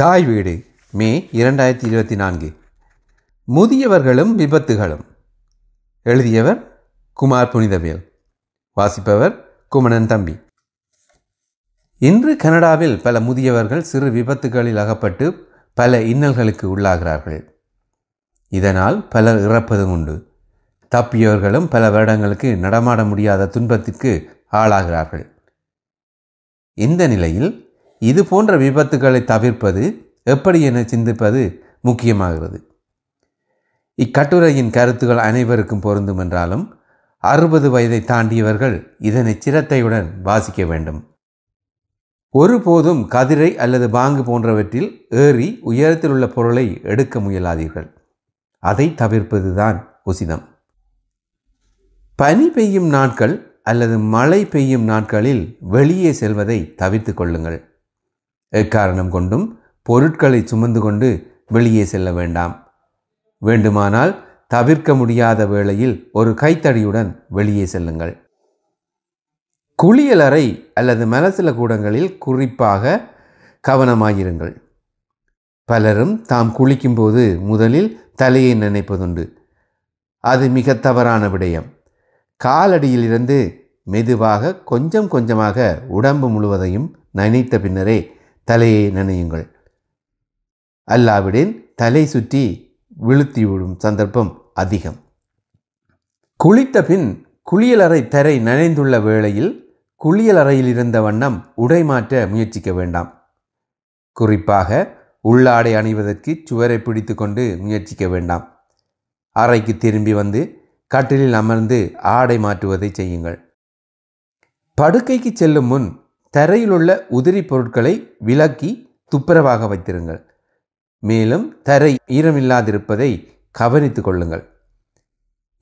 தாய் வீடு மே இரண்டாயிரத்தி இருபத்தி நான்கு முதியவர்களும் விபத்துகளும் எழுதியவர் குமார் புனிதவேல் வாசிப்பவர் குமணன் தம்பி இன்று கனடாவில் பல முதியவர்கள் சிறு விபத்துகளில் அகப்பட்டு பல இன்னல்களுக்கு உள்ளாகிறார்கள் இதனால் பலர் இறப்பதும் உண்டு தப்பியவர்களும் பல வருடங்களுக்கு நடமாட முடியாத துன்பத்திற்கு ஆளாகிறார்கள் இந்த நிலையில் இது போன்ற விபத்துக்களை தவிர்ப்பது எப்படி என சிந்திப்பது முக்கியமாகிறது இக்கட்டுரையின் கருத்துக்கள் அனைவருக்கும் பொருந்தும் என்றாலும் அறுபது வயதை தாண்டியவர்கள் இதனை சிரத்தையுடன் வாசிக்க வேண்டும் ஒருபோதும் கதிரை அல்லது பாங்கு போன்றவற்றில் ஏறி உயரத்தில் உள்ள பொருளை எடுக்க முயலாதீர்கள் அதை தவிர்ப்பதுதான் உசிதம் பனி பெய்யும் நாட்கள் அல்லது மழை பெய்யும் நாட்களில் வெளியே செல்வதை தவிர்த்து கொள்ளுங்கள் எக்காரணம் கொண்டும் பொருட்களை சுமந்து கொண்டு வெளியே செல்ல வேண்டாம் வேண்டுமானால் தவிர்க்க முடியாத வேளையில் ஒரு கைத்தடியுடன் வெளியே செல்லுங்கள் குளியலறை அல்லது மலசில கூடங்களில் குறிப்பாக கவனமாயிருங்கள் பலரும் தாம் குளிக்கும்போது முதலில் தலையை நினைப்பதுண்டு அது மிக தவறான விடயம் காலடியிலிருந்து மெதுவாக கொஞ்சம் கொஞ்சமாக உடம்பு முழுவதையும் நினைத்த பின்னரே தலையை நினையுங்கள் அல்லாவிடில் தலை சுற்றி விழுத்தி விடும் சந்தர்ப்பம் அதிகம் குளித்த பின் குளியலறை தரை நனைந்துள்ள வேளையில் குளியலறையில் இருந்த வண்ணம் உடை மாற்ற முயற்சிக்க வேண்டாம் குறிப்பாக உள்ளாடை அணிவதற்கு சுவரை பிடித்து கொண்டு முயற்சிக்க வேண்டாம் அறைக்கு திரும்பி வந்து கட்டிலில் அமர்ந்து ஆடை மாற்றுவதை செய்யுங்கள் படுக்கைக்கு செல்லும் முன் தரையிலுள்ள உதிரி பொருட்களை விலக்கி துப்புரவாக வைத்திருங்கள் மேலும் தரை ஈரமில்லாதிருப்பதை கவனித்து கொள்ளுங்கள்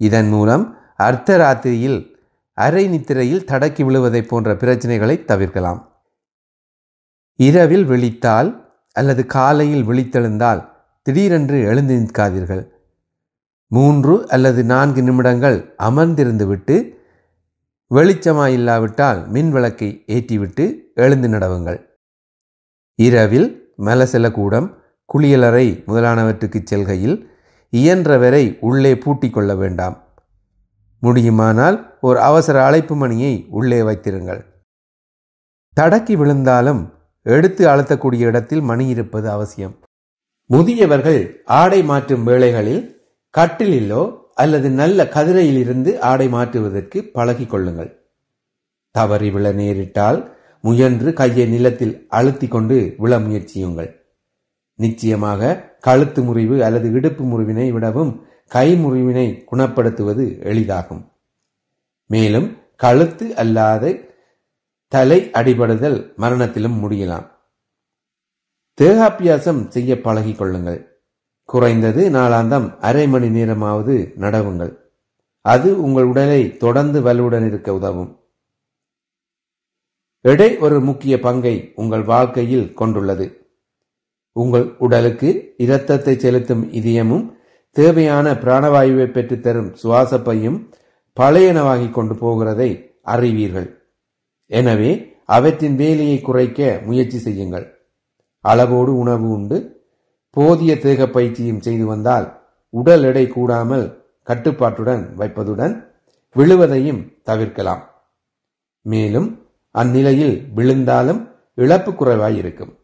இதன் மூலம் அர்த்தராத்திரியில் அரை நித்திரையில் தடக்கி விழுவதை போன்ற பிரச்சனைகளை தவிர்க்கலாம் இரவில் விழித்தால் அல்லது காலையில் விழித்தெழுந்தால் திடீரென்று எழுந்து நிற்காதீர்கள் மூன்று அல்லது நான்கு நிமிடங்கள் அமர்ந்திருந்துவிட்டு வெளிச்சமாக இல்லாவிட்டால் மின் விளக்கை ஏற்றிவிட்டு எழுந்து நடவுங்கள் இரவில் கூடம் குளியலறை முதலானவற்றுக்கு செல்கையில் இயன்றவரை உள்ளே பூட்டிக் கொள்ள வேண்டாம் முடியுமானால் ஒரு அவசர அழைப்பு மணியை உள்ளே வைத்திருங்கள் தடக்கி விழுந்தாலும் எடுத்து அழுத்தக்கூடிய இடத்தில் மணி இருப்பது அவசியம் முதியவர்கள் ஆடை மாற்றும் வேளைகளில் கட்டிலிலோ அல்லது நல்ல கதிரையிலிருந்து ஆடை மாற்றுவதற்கு பழகி கொள்ளுங்கள் தவறி விழ நேரிட்டால் முயன்று கையை நிலத்தில் அழுத்தி கொண்டு விழ முயற்சியுங்கள் நிச்சயமாக கழுத்து முறிவு அல்லது இடுப்பு முறிவினை விடவும் கை முறிவினை குணப்படுத்துவது எளிதாகும் மேலும் கழுத்து அல்லாத தலை அடிபடுதல் மரணத்திலும் முடியலாம் தேகாபியாசம் செய்ய பழகிக் கொள்ளுங்கள் குறைந்தது நாளாந்தம் அரை மணி நேரமாவது நடவுங்கள் அது உங்கள் உடலை தொடர்ந்து வலுவுடன் இருக்க உதவும் எடை ஒரு முக்கிய பங்கை உங்கள் வாழ்க்கையில் கொண்டுள்ளது உங்கள் உடலுக்கு இரத்தத்தை செலுத்தும் இதயமும் தேவையான பிராணவாயுவை பெற்றுத்தரும் சுவாசப்பையும் பழையனவாகிக் கொண்டு போகிறதை அறிவீர்கள் எனவே அவற்றின் வேலையை குறைக்க முயற்சி செய்யுங்கள் அளவோடு உணவு உண்டு போதிய தேக பயிற்சியும் செய்து வந்தால் உடல் எடை கூடாமல் கட்டுப்பாட்டுடன் வைப்பதுடன் விழுவதையும் தவிர்க்கலாம் மேலும் அந்நிலையில் விழுந்தாலும் இழப்பு குறைவாய் இருக்கும்